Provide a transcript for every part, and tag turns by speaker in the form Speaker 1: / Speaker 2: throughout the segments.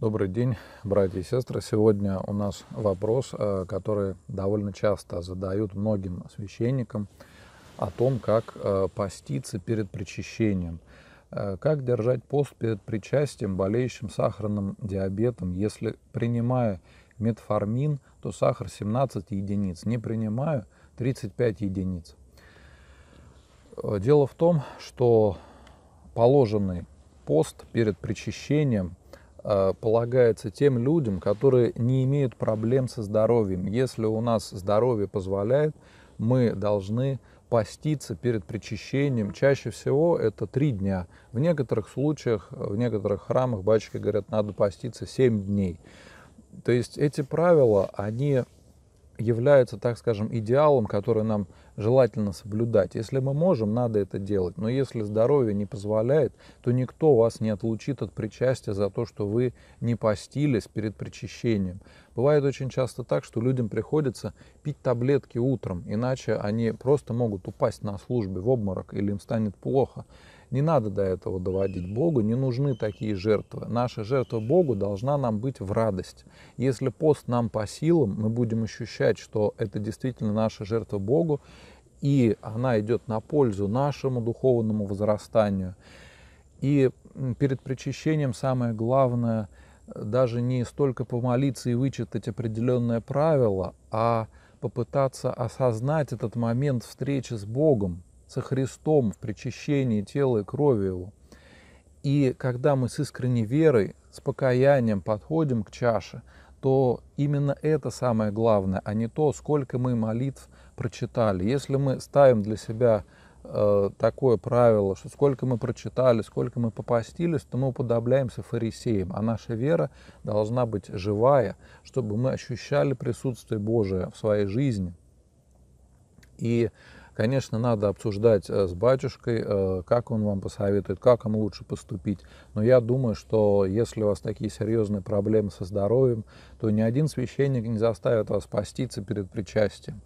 Speaker 1: Добрый день, братья и сестры. Сегодня у нас вопрос, э, который довольно часто задают многим священникам о том, как э, поститься перед причащением. Э, как держать пост перед причастием болеющим сахарным диабетом, если принимая метформин, то сахар 17 единиц, не принимаю 35 единиц. Дело в том, что положенный пост перед причащением – Э, полагается тем людям, которые не имеют проблем со здоровьем. Если у нас здоровье позволяет, мы должны поститься перед причащением. Чаще всего это три дня. В некоторых случаях, в некоторых храмах батюшки говорят, надо поститься семь дней. То есть эти правила, они являются, так скажем, идеалом, который нам желательно соблюдать. Если мы можем, надо это делать. Но если здоровье не позволяет, то никто вас не отлучит от причастия за то, что вы не постились перед причащением. Бывает очень часто так, что людям приходится пить таблетки утром, иначе они просто могут упасть на службе в обморок или им станет плохо. Не надо до этого доводить Богу, не нужны такие жертвы. Наша жертва Богу должна нам быть в радость. Если пост нам по силам, мы будем ощущать, что это действительно наша жертва Богу, и она идет на пользу нашему духовному возрастанию. И перед причащением самое главное э, даже не столько помолиться и вычитать определенное правило, а попытаться осознать этот момент встречи с Богом, со Христом в причащении тела и крови Его. И когда мы с искренней верой, с покаянием подходим к чаше – что именно это самое главное, а не то, сколько мы молитв прочитали. Если мы ставим для себя э, такое правило, что сколько мы прочитали, сколько мы попастились, то мы уподобляемся фарисеям, а наша вера должна быть живая, чтобы мы ощущали присутствие Божие в своей жизни. И Конечно, надо обсуждать э, с батюшкой, э, как он вам посоветует, как ему лучше поступить. Но я думаю, что если у вас такие серьезные проблемы со здоровьем, то ни один священник не заставит вас поститься перед причастием.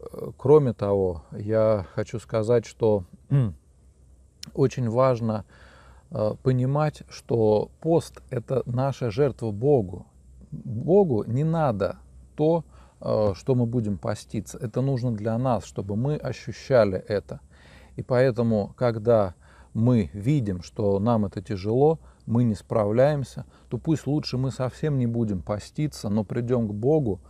Speaker 1: Э, кроме того, я хочу сказать, что очень важно понимать, что пост – это наша жертва Богу. Богу не надо то, что Э, что мы будем поститься. Это нужно для нас, чтобы мы ощущали это. И поэтому, когда мы видим, что нам это тяжело, мы не справляемся, то пусть лучше мы совсем не будем поститься, но придем к Богу,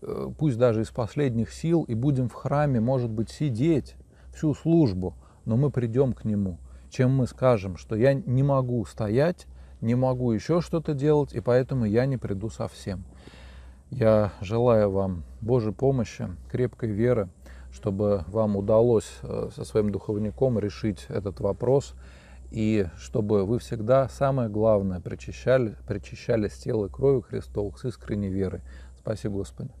Speaker 1: э, пусть даже из последних сил, и будем в храме, может быть, сидеть всю службу, но мы придем к Нему, чем мы скажем, что я не могу стоять, не могу еще что-то делать, и поэтому я не приду совсем. Я желаю вам Божьей помощи, крепкой веры, чтобы вам удалось э, со своим духовником решить этот вопрос, и чтобы вы всегда, самое главное, причащали, причащались тело и кровью Христовых с искренней верой. Спасибо, Господи.